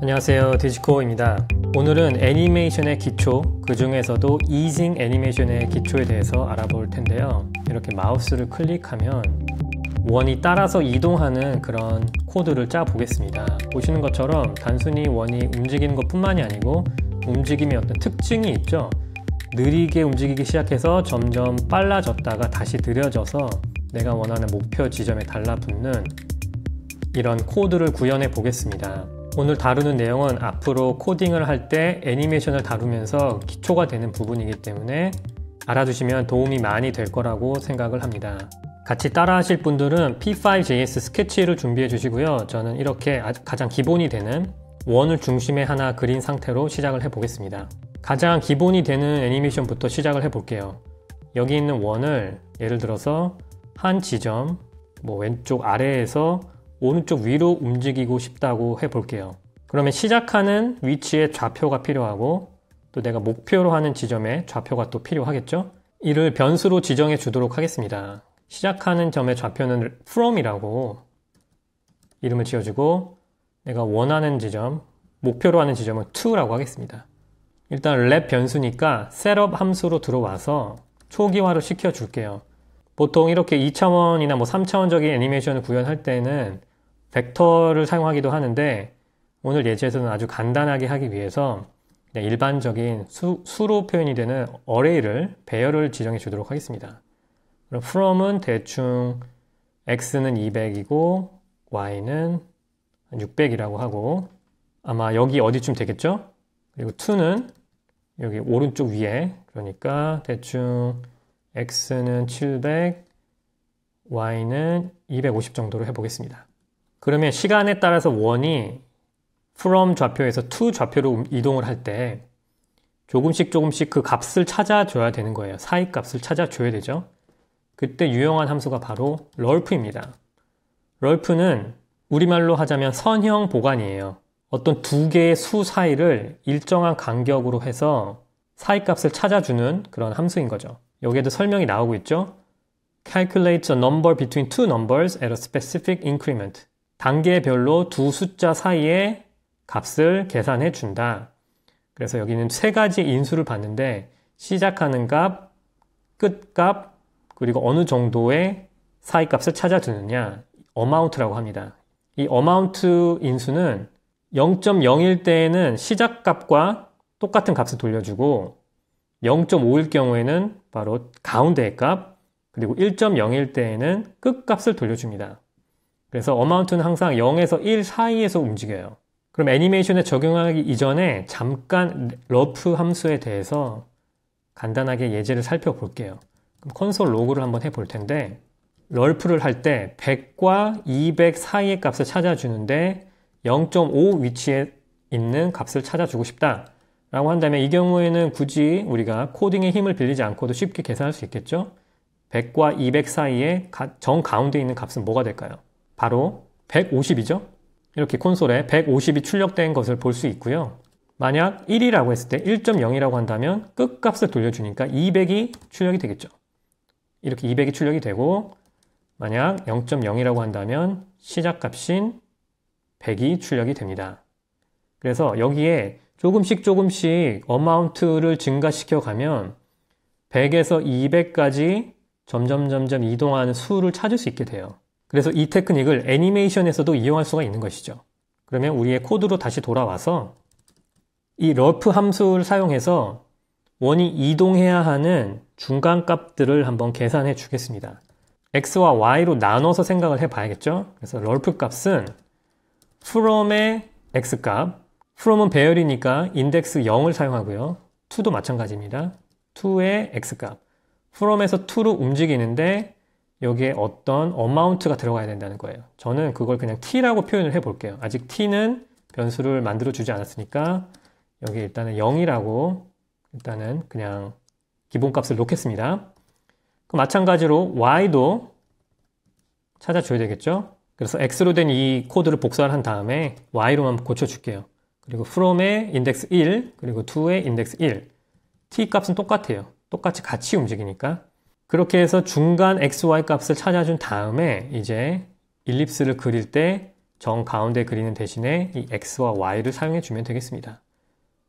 안녕하세요 디지코입니다 오늘은 애니메이션의 기초 그 중에서도 이징 애니메이션의 기초에 대해서 알아볼 텐데요 이렇게 마우스를 클릭하면 원이 따라서 이동하는 그런 코드를 짜 보겠습니다 보시는 것처럼 단순히 원이 움직이는 것 뿐만이 아니고 움직임의 어떤 특징이 있죠 느리게 움직이기 시작해서 점점 빨라졌다가 다시 느려져서 내가 원하는 목표 지점에 달라붙는 이런 코드를 구현해 보겠습니다 오늘 다루는 내용은 앞으로 코딩을 할 때 애니메이션을 다루면서 기초가 되는 부분이기 때문에 알아두시면 도움이 많이 될 거라고 생각을 합니다. 같이 따라 하실 분들은 P5JS 스케치를 준비해 주시고요. 저는 이렇게 아, 가장 기본이 되는 원을 중심에 하나 그린 상태로 시작을 해 보겠습니다. 가장 기본이 되는 애니메이션부터 시작을 해 볼게요. 여기 있는 원을 예를 들어서 한 지점 뭐 왼쪽 아래에서 오른쪽 위로 움직이고 싶다고 해볼게요. 그러면 시작하는 위치에 좌표가 필요하고 또 내가 목표로 하는 지점에 좌표가 또 필요하겠죠? 이를 변수로 지정해 주도록 하겠습니다. 시작하는 점의 좌표는 from이라고 이름을 지어주고 내가 원하는 지점, 목표로 하는 지점은 to라고 하겠습니다. 일단 랩 변수니까 setup 함수로 들어와서 초기화를 시켜줄게요. 보통 이렇게 2차원이나 뭐 3차원적인 애니메이션을 구현할 때는 벡터를 사용하기도 하는데 오늘 예제에서는 아주 간단하게 하기 위해서 그냥 일반적인 수, 로 표현이 되는 a r r a y 를 배열을 지정해 주도록 하겠습니다. 그럼 from은 대충 x는 200이고 y는 600이라고 하고 아마 여기 어디쯤 되겠죠? 그리고 to는 여기 오른쪽 위에 그러니까 대충 x는 700, y는 250 정도로 해보겠습니다. 그러면 시간에 따라서 원이 from 좌표에서 to 좌표로 이동을 할 때 조금씩 조금씩 그 값을 찾아줘야 되는 거예요. 사이 값을 찾아줘야 되죠. 그때 유용한 함수가 바로 r o l 프입니다 r o l 프는 우리말로 하자면 선형 보관이에요. 어떤 두 개의 수 사이를 일정한 간격으로 해서 사이 값을 찾아주는 그런 함수인 거죠. 여기에도 설명이 나오고 있죠. Calculate the number between two numbers at a specific increment. 단계별로 두 숫자 사이의 값을 계산해 준다. 그래서 여기는 세 가지 인수를 봤는데 시작하는 값, 끝값, 그리고 어느 정도의 사이 값을 찾아주느냐 어마운트라고 합니다. 이 어마운트 인수는 0.01 때에는 시작 값과 똑같은 값을 돌려주고 0.5일 경우에는 바로 가운데의 값, 그리고 1.01 때에는 끝값을 돌려줍니다. 그래서 어마운트는 항상 0에서 1 사이에서 움직여요. 그럼 애니메이션에 적용하기 이전에 잠깐 러프 함수에 대해서 간단하게 예제를 살펴볼게요. 그럼 콘솔 로그를 한번 해볼 텐데 럴프를 할 때 100과 200 사이의 값을 찾아주는데 0.5 위치에 있는 값을 찾아주고 싶다 라고 한다면 이 경우에는 굳이 우리가 코딩의 힘을 빌리지 않고도 쉽게 계산할 수 있겠죠 100과 200 사이의 정 가운데 있는 값은 뭐가 될까요 바로 150이죠. 이렇게 콘솔에 150이 출력된 것을 볼 수 있고요. 만약 1이라고 했을 때 1.0이라고 한다면 끝값을 돌려주니까 200이 출력이 되겠죠. 이렇게 200이 출력이 되고 만약 0.0이라고 한다면 시작값인 100이 출력이 됩니다. 그래서 여기에 조금씩 조금씩 어마운트를 증가시켜 가면 100에서 200까지 점점 점점 이동하는 수를 찾을 수 있게 돼요. 그래서 이 테크닉을 애니메이션에서도 이용할 수가 있는 것이죠. 그러면 우리의 코드로 다시 돌아와서 이 러프 함수를 사용해서 원이 이동해야 하는 중간 값들을 한번 계산해 주겠습니다. x와 y로 나눠서 생각을 해 봐야겠죠? 그래서 러프 값은 from의 x값 from은 배열이니까 인덱스 0을 사용하고요. to도 마찬가지입니다. to의 x값 from에서 to로 움직이는데 여기에 어떤 어마운트가 들어가야 된다는 거예요. 저는 그걸 그냥 t라고 표현을 해볼게요. 아직 t는 변수를 만들어주지 않았으니까 여기 일단은 0이라고 일단은 그냥 기본값을 놓겠습니다. 그 마찬가지로 y도 찾아줘야 되겠죠? 그래서 x로 된 이 코드를 복사를 한 다음에 y로만 고쳐줄게요. 그리고 from의 index 1, 그리고 to의 index 1. t 값은 똑같아요. 똑같이 같이 움직이니까. 그렇게 해서 중간 XY 값을 찾아준 다음에 이제 일립스를 그릴 때 정 가운데 그리는 대신에 이 X와 Y를 사용해 주면 되겠습니다.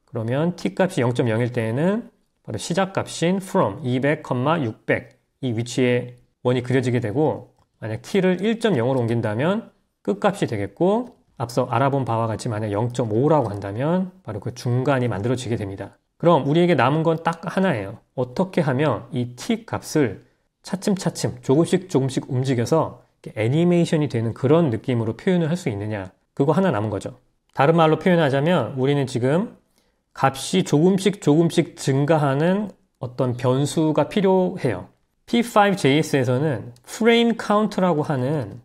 그러면 T값이 0.0일 때에는 바로 시작값인 from 200, 600 이 위치에 원이 그려지게 되고 만약 T를 1.0으로 옮긴다면 끝값이 되겠고 앞서 알아본 바와 같이 만약 0.5라고 한다면 바로 그 중간이 만들어지게 됩니다. 그럼 우리에게 남은 건 딱 하나예요. 어떻게 하면 이 t 값을 차츰차츰 조금씩 조금씩 움직여서 애니메이션이 되는 그런 느낌으로 표현을 할 수 있느냐. 그거 하나 남은 거죠. 다른 말로 표현하자면 우리는 지금 값이 조금씩 조금씩 증가하는 어떤 변수가 필요해요. P5JS에서는 프레임 카운트라고 하는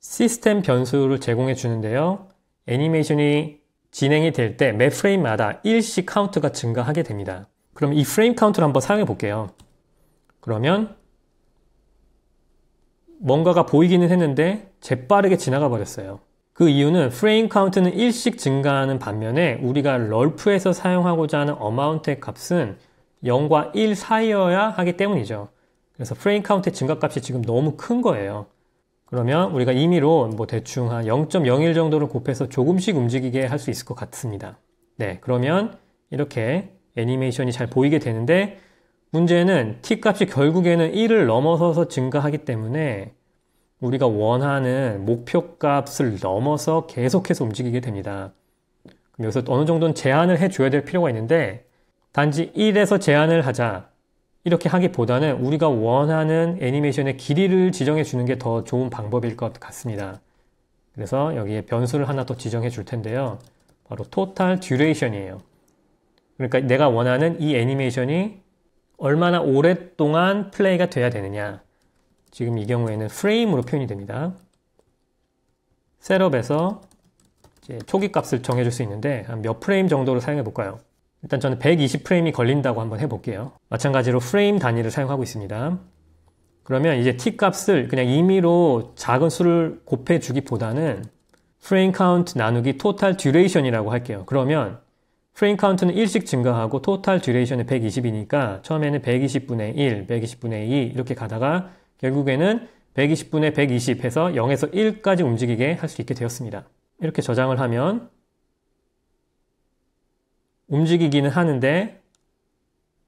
시스템 변수를 제공해 주는데요. 애니메이션이 진행이 될 때 매 프레임마다 일씩 카운트가 증가하게 됩니다. 그럼 이 프레임 카운트를 한번 사용해 볼게요. 그러면 뭔가가 보이기는 했는데 재빠르게 지나가 버렸어요. 그 이유는 프레임 카운트는 일씩 증가하는 반면에 우리가 럴프에서 사용하고자 하는 어마운트의 값은 0과 1 사이여야 하기 때문이죠. 그래서 프레임 카운트의 증가값이 지금 너무 큰 거예요. 그러면 우리가 임의로 뭐 대충 한 0.01 정도를 곱해서 조금씩 움직이게 할 수 있을 것 같습니다. 네, 그러면 이렇게 애니메이션이 잘 보이게 되는데 문제는 t 값이 결국에는 1을 넘어서서 증가하기 때문에 우리가 원하는 목표 값을 넘어서 계속해서 움직이게 됩니다. 그럼 여기서 어느 정도는 제한을 해줘야 될 필요가 있는데 단지 1에서 제한을 하자 이렇게 하기보다는 우리가 원하는 애니메이션의 길이를 지정해 주는 게 더 좋은 방법일 것 같습니다. 그래서 여기에 변수를 하나 더 지정해 줄 텐데요. 바로 total duration이에요. 그러니까 내가 원하는 이 애니메이션이 얼마나 오랫동안 플레이가 돼야 되느냐. 지금 이 경우에는 프레임으로 표현이 됩니다. 셋업에서 초기 값을 정해줄 수 있는데 한 몇 프레임 정도를 사용해 볼까요? 일단 저는 120프레임이 걸린다고 한번 해볼게요. 마찬가지로 프레임 단위를 사용하고 있습니다. 그러면 이제 t값을 그냥 임의로 작은 수를 곱해주기보다는 프레임 카운트 나누기 토탈 듀레이션이라고 할게요. 그러면 프레임 카운트는 1씩 증가하고 토탈 듀레이션은 120이니까 처음에는 120분의 1, 120분의 2 이렇게 가다가 결국에는 120분의 120 해서 0에서 1까지 움직이게 할 수 있게 되었습니다. 이렇게 저장을 하면 움직이기는 하는데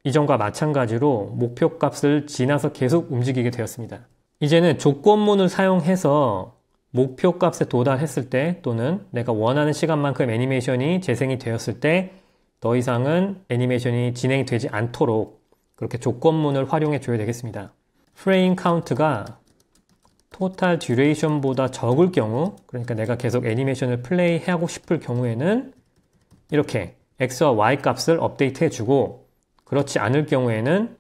이전과 마찬가지로 목표 값을 지나서 계속 움직이게 되었습니다. 이제는 조건문을 사용해서 목표 값에 도달했을 때 또는 내가 원하는 시간만큼 애니메이션이 재생이 되었을 때 더 이상은 애니메이션이 진행이 되지 않도록 그렇게 조건문을 활용해 줘야 되겠습니다. 프레임 카운트가 토탈 듀레이션보다 적을 경우 그러니까 내가 계속 애니메이션을 플레이하고 싶을 경우에는 이렇게 x와 y 값을 업데이트 해주고 그렇지 않을 경우에는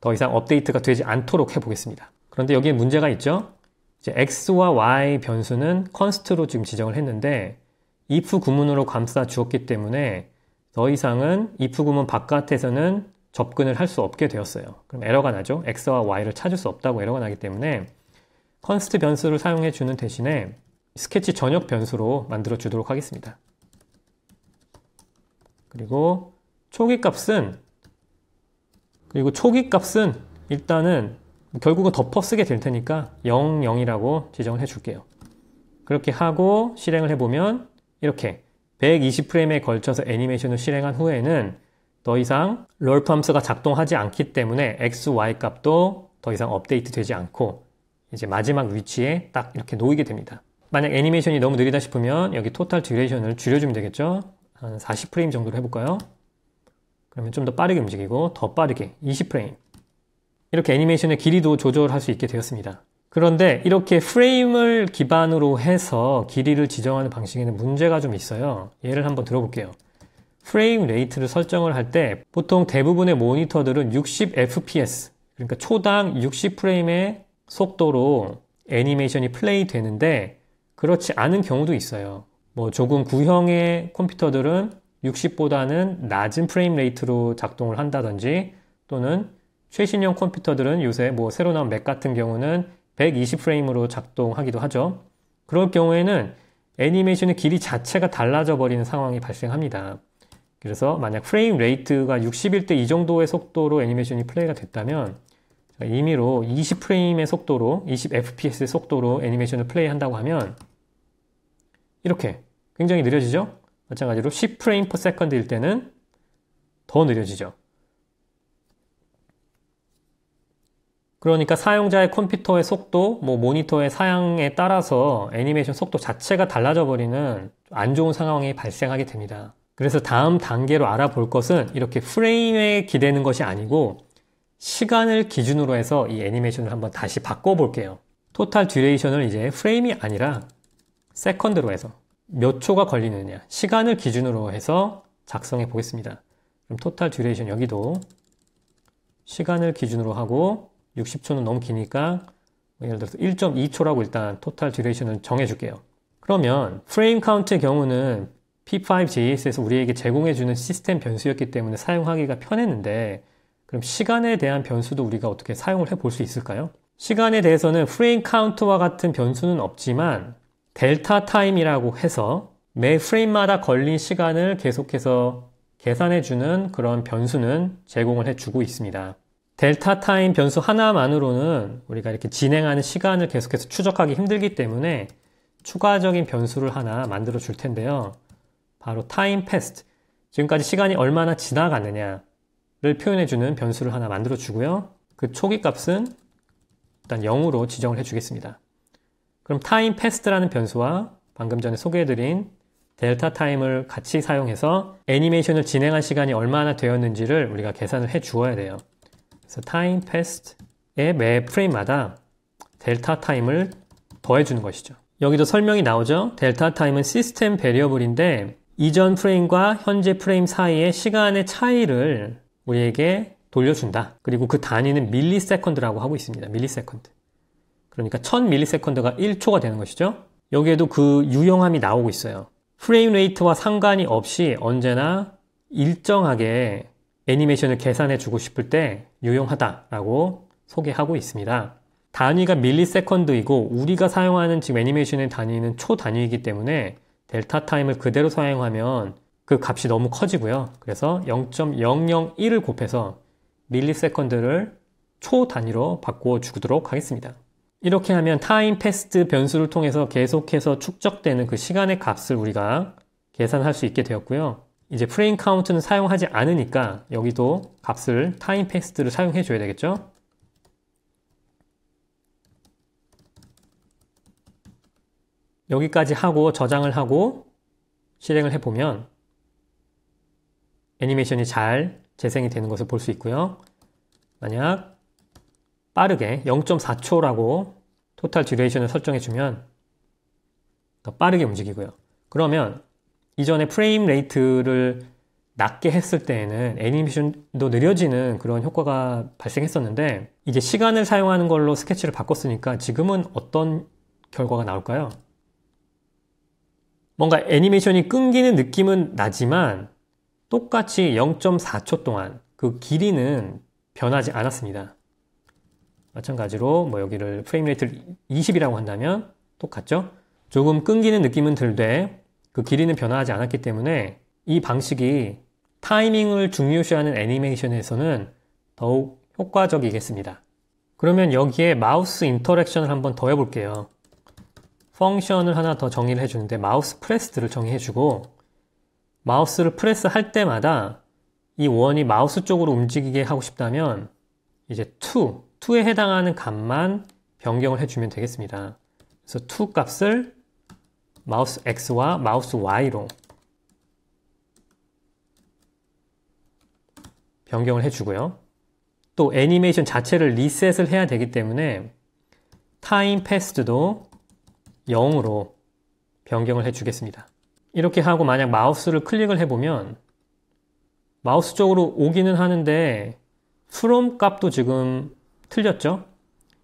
더 이상 업데이트가 되지 않도록 해보겠습니다. 그런데 여기에 문제가 있죠? 이제 x와 y 변수는 const로 지금 지정을 했는데 if 구문으로 감싸 주었기 때문에 더 이상은 if 구문 바깥에서는 접근을 할 수 없게 되었어요. 그럼 에러가 나죠. x와 y를 찾을 수 없다고 에러가 나기 때문에 const 변수를 사용해 주는 대신에 스케치 전역 변수로 만들어 주도록 하겠습니다. 그리고 초기 값은 그리고 초기 값은 일단은 결국은 덮어 쓰게 될 테니까 0, 0이라고 지정을 해줄게요. 그렇게 하고 실행을 해보면 이렇게 120프레임에 걸쳐서 애니메이션을 실행한 후에는 더 이상 롤팜스가 작동하지 않기 때문에 x, y 값도 더 이상 업데이트 되지 않고 이제 마지막 위치에 딱 이렇게 놓이게 됩니다. 만약 애니메이션이 너무 느리다 싶으면 여기 토탈 듀레이션을 줄여주면 되겠죠? 한 40프레임 정도로 해볼까요? 그러면 좀 더 빠르게 움직이고 더 빠르게 20프레임 이렇게 애니메이션의 길이도 조절할 수 있게 되었습니다. 그런데 이렇게 프레임을 기반으로 해서 길이를 지정하는 방식에는 문제가 좀 있어요. 예를 한번 들어볼게요. 프레임 레이트를 설정을 할 때 보통 대부분의 모니터들은 60fps 그러니까 초당 60프레임의 속도로 애니메이션이 플레이 되는데 그렇지 않은 경우도 있어요. 뭐 조금 구형의 컴퓨터들은 60보다는 낮은 프레임 레이트로 작동을 한다든지 또는 최신형 컴퓨터들은 요새 뭐 새로 나온 맥 같은 경우는 120프레임으로 작동하기도 하죠. 그럴 경우에는 애니메이션의 길이 자체가 달라져 버리는 상황이 발생합니다. 그래서 만약 프레임 레이트가 61대 이 정도의 속도로 애니메이션이 플레이가 됐다면 임의로 20프레임의 속도로 20fps의 속도로 애니메이션을 플레이한다고 하면 이렇게 굉장히 느려지죠? 마찬가지로 10프레임 퍼 세컨드일 때는 더 느려지죠. 그러니까 사용자의 컴퓨터의 속도, 뭐 모니터의 사양에 따라서 애니메이션 속도 자체가 달라져 버리는 안 좋은 상황이 발생하게 됩니다. 그래서 다음 단계로 알아볼 것은 이렇게 프레임에 기대는 것이 아니고 시간을 기준으로 해서 이 애니메이션을 한번 다시 바꿔 볼게요. 토탈 듀레이션을 이제 프레임이 아니라 세컨드로 해서 몇 초가 걸리느냐 시간을 기준으로 해서 작성해 보겠습니다 그럼 토탈 듀레이션 여기도 시간을 기준으로 하고 60초는 너무 기니까 뭐 예를 들어서 1.2초라고 일단 토탈 듀레이션을 정해 줄게요 그러면 프레임 카운트의 경우는 P5JS에서 우리에게 제공해주는 시스템 변수였기 때문에 사용하기가 편했는데 그럼 시간에 대한 변수도 우리가 어떻게 사용을 해 볼 수 있을까요? 시간에 대해서는 프레임 카운트와 같은 변수는 없지만 델타 타임이라고 해서 매 프레임마다 걸린 시간을 계속해서 계산해주는 그런 변수는 제공을 해주고 있습니다. 델타 타임 변수 하나만으로는 우리가 이렇게 진행하는 시간을 계속해서 추적하기 힘들기 때문에 추가적인 변수를 하나 만들어 줄 텐데요. 바로 타임 패스트. 지금까지 시간이 얼마나 지나갔느냐를 표현해 주는 변수를 하나 만들어 주고요. 그 초기 값은 일단 0으로 지정을 해 주겠습니다. 그럼 time pass라는 변수와 방금 전에 소개해드린 델타 타임을 같이 사용해서 애니메이션을 진행한 시간이 얼마나 되었는지를 우리가 계산을 해 주어야 돼요. 그래서 time pass의 매 프레임마다 델타 타임을 더해 주는 것이죠. 여기도 설명이 나오죠. 델타 타임은 시스템 베리어블인데 이전 프레임과 현재 프레임 사이의 시간의 차이를 우리에게 돌려준다. 그리고 그 단위는 밀리세컨드라고 하고 있습니다. 밀리세컨드. 그러니까 1000ms가 1초가 되는 것이죠. 여기에도 그 유용함이 나오고 있어요. 프레임 레이트와 상관이 없이 언제나 일정하게 애니메이션을 계산해 주고 싶을 때 유용하다라고 소개하고 있습니다. 단위가 밀리세컨드이고 우리가 사용하는 지금 애니메이션의 단위는 초 단위이기 때문에 델타 타임을 그대로 사용하면 그 값이 너무 커지고요. 그래서 0.001을 곱해서 밀리세컨드를 초 단위로 바꾸어 주도록 하겠습니다. 이렇게 하면 time past 변수를 통해서 계속해서 축적되는 그 시간의 값을 우리가 계산할 수 있게 되었고요. 이제 프레임 카운트는 사용하지 않으니까 여기도 값을 time past를 사용해 줘야 되겠죠. 여기까지 하고 저장을 하고 실행을 해보면 애니메이션이 잘 재생이 되는 것을 볼 수 있고요. 만약 빠르게 0.4초라고 토탈 듀레이션을 설정해주면 더 빠르게 움직이고요. 그러면 이전에 프레임 레이트를 낮게 했을 때에는 애니메이션도 느려지는 그런 효과가 발생했었는데 이제 시간을 사용하는 걸로 스케치를 바꿨으니까 지금은 어떤 결과가 나올까요? 뭔가 애니메이션이 끊기는 느낌은 나지만 똑같이 0.4초 동안 그 길이는 변하지 않았습니다. 마찬가지로 뭐 여기를 프레임 레이트를 20이라고 한다면 똑같죠. 조금 끊기는 느낌은 들되 그 길이는 변화하지 않았기 때문에 이 방식이 타이밍을 중요시하는 애니메이션에서는 더욱 효과적이겠습니다. 그러면 여기에 마우스 인터랙션을 한번 더 해볼게요. 펑션을 하나 더 정의를 해주는데 마우스 프레스를 정의해주고 마우스를 프레스 할 때마다 이 원이 마우스 쪽으로 움직이게 하고 싶다면 이제 2 2에 해당하는 값만 변경을 해주면 되겠습니다. 그래서 2 값을 마우스 X와 마우스 Y로 변경을 해주고요. 또 애니메이션 자체를 리셋을 해야 되기 때문에 타임 패스트도 0으로 변경을 해주겠습니다. 이렇게 하고 만약 마우스를 클릭을 해보면 마우스 쪽으로 오기는 하는데 from 값도 지금 틀렸죠?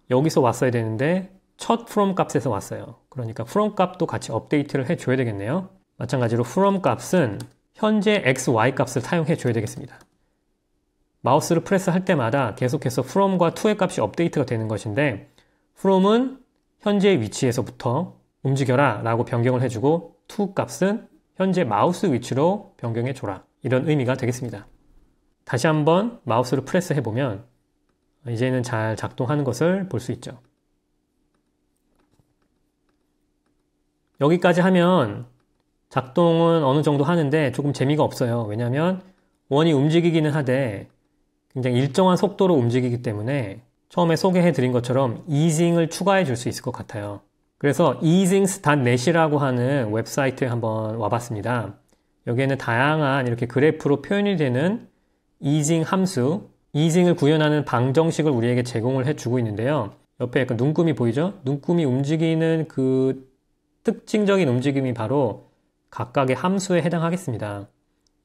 여기서 왔어야 되는데 첫 from 값에서 왔어요. 그러니까 from 값도 같이 업데이트를 해줘야 되겠네요. 마찬가지로 from 값은 현재 x, y 값을 사용해 줘야 되겠습니다. 마우스를 프레스할 때마다 계속해서 from과 to의 값이 업데이트가 되는 것인데 from은 현재 위치에서부터 움직여라 라고 변경을 해주고 to 값은 현재 마우스 위치로 변경해 줘라 이런 의미가 되겠습니다. 다시 한번 마우스를 프레스해보면 이제는 잘 작동하는 것을 볼 수 있죠. 여기까지 하면 작동은 어느 정도 하는데 조금 재미가 없어요. 왜냐하면 원이 움직이기는 하되 굉장히 일정한 속도로 움직이기 때문에 처음에 소개해 드린 것처럼 이징을 추가해 줄 수 있을 것 같아요. 그래서 easings.net이라고 하는 웹사이트에 한번 와봤습니다. 여기에는 다양한 이렇게 그래프로 표현이 되는 이징 함수, 이징을 구현하는 방정식을 우리에게 제공을 해주고 있는데요. 옆에 약간 눈금이 보이죠? 눈금이 움직이는 그 특징적인 움직임이 바로 각각의 함수에 해당하겠습니다.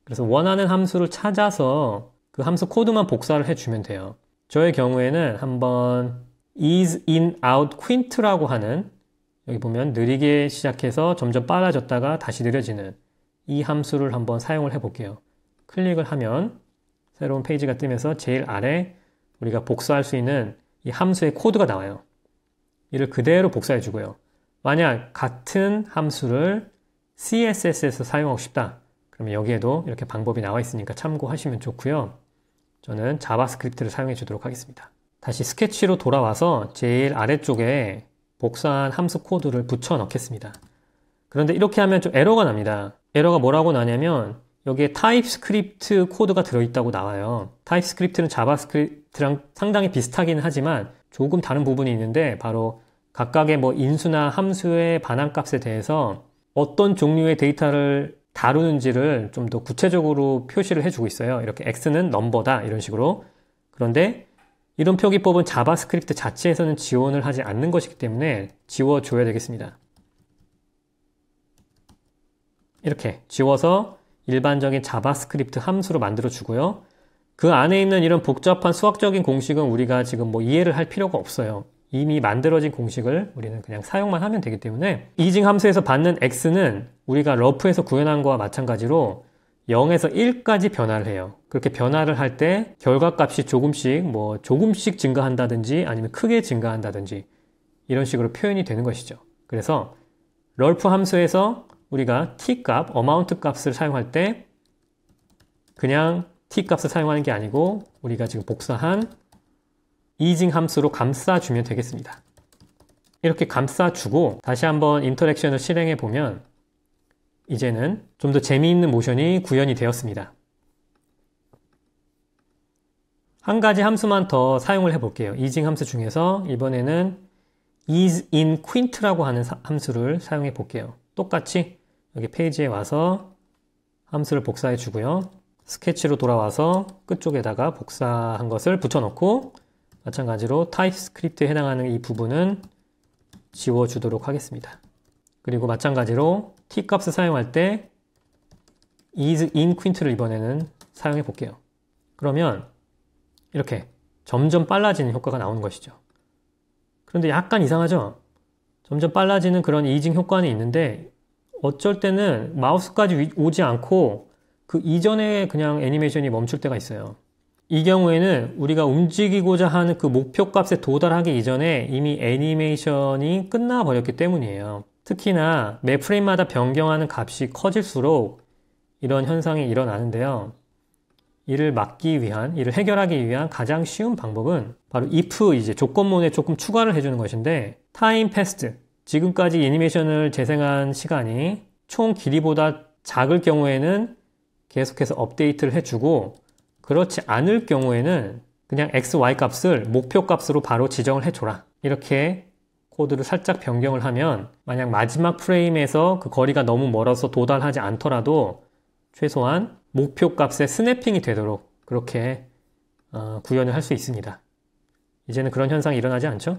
그래서 원하는 함수를 찾아서 그 함수 코드만 복사를 해주면 돼요. 저의 경우에는 한번 is, in, out, quint라고 하는 여기 보면 느리게 시작해서 점점 빨라졌다가 다시 느려지는 이 함수를 한번 사용을 해볼게요. 클릭을 하면 새로운 페이지가 뜨면서 제일 아래 우리가 복사할 수 있는 이 함수의 코드가 나와요. 이를 그대로 복사해 주고요. 만약 같은 함수를 CSS에서 사용하고 싶다. 그러면 여기에도 이렇게 방법이 나와 있으니까 참고하시면 좋고요. 저는 자바스크립트를 사용해 주도록 하겠습니다. 다시 스케치로 돌아와서 제일 아래쪽에 복사한 함수 코드를 붙여 넣겠습니다. 그런데 이렇게 하면 좀 에러가 납니다. 에러가 뭐라고 나냐면 여기에 타입스크립트 코드가 들어있다고 나와요. 타입스크립트는 자바스크립트랑 상당히 비슷하긴 하지만 조금 다른 부분이 있는데 바로 각각의 뭐 인수나 함수의 반환값에 대해서 어떤 종류의 데이터를 다루는지를 좀 더 구체적으로 표시를 해주고 있어요. 이렇게 x는 넘버다 이런 식으로 그런데 이런 표기법은 자바스크립트 자체에서는 지원을 하지 않는 것이기 때문에 지워줘야 되겠습니다. 이렇게 지워서 일반적인 자바스크립트 함수로 만들어 주고요. 그 안에 있는 이런 복잡한 수학적인 공식은 우리가 지금 뭐 이해를 할 필요가 없어요. 이미 만들어진 공식을 우리는 그냥 사용만 하면 되기 때문에 이징 함수에서 받는 x는 우리가 러프에서 구현한 거와 마찬가지로 0에서 1까지 변화를 해요. 그렇게 변화를 할 때 결과값이 조금씩 뭐 조금씩 증가한다든지 아니면 크게 증가한다든지 이런 식으로 표현이 되는 것이죠. 그래서 럴프 함수에서 우리가 t값, amount 값을 사용할 때 그냥 t값을 사용하는 게 아니고 우리가 지금 복사한 이징 함수로 감싸주면 되겠습니다. 이렇게 감싸주고 다시 한번 인터랙션을 실행해 보면 이제는 좀 더 재미있는 모션이 구현이 되었습니다. 한 가지 함수만 더 사용을 해 볼게요. 이징 함수 중에서 이번에는 is in quint라고 하는 함수를 사용해 볼게요. 똑같이 여기 페이지에 와서 함수를 복사해 주고요. 스케치로 돌아와서 끝쪽에다가 복사한 것을 붙여넣고 마찬가지로 타입스크립트에 해당하는 이 부분은 지워주도록 하겠습니다. 그리고 마찬가지로 t값을 사용할 때 is in q u i n t 를 이번에는 사용해 볼게요. 그러면 이렇게 점점 빨라지는 효과가 나오는 것이죠. 그런데 약간 이상하죠? 점점 빨라지는 그런 이징 효과는 있는데 어쩔 때는 마우스까지 오지 않고 그 이전에 그냥 애니메이션이 멈출 때가 있어요. 이 경우에는 우리가 움직이고자 하는 그 목표 값에 도달하기 이전에 이미 애니메이션이 끝나버렸기 때문이에요. 특히나 매 프레임마다 변경하는 값이 커질수록 이런 현상이 일어나는데요. 이를 막기 위한, 이를 해결하기 위한 가장 쉬운 방법은 바로 if 이제 조건문에 조금 추가를 해주는 것인데 타임 패스트 지금까지 애니메이션을 재생한 시간이 총 길이보다 작을 경우에는 계속해서 업데이트를 해주고 그렇지 않을 경우에는 그냥 x, y 값을 목표 값으로 바로 지정을 해줘라 이렇게 코드를 살짝 변경을 하면 만약 마지막 프레임에서 그 거리가 너무 멀어서 도달하지 않더라도 최소한 목표 값의 스냅핑이 되도록 그렇게 어, 구현을 할 수 있습니다 이제는 그런 현상이 일어나지 않죠?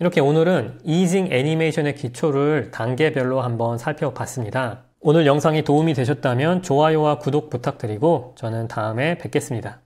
이렇게 오늘은 이징 애니메이션의 기초를 단계별로 한번 살펴봤습니다. 오늘 영상이 도움이 되셨다면 좋아요와 구독 부탁드리고 저는 다음에 뵙겠습니다.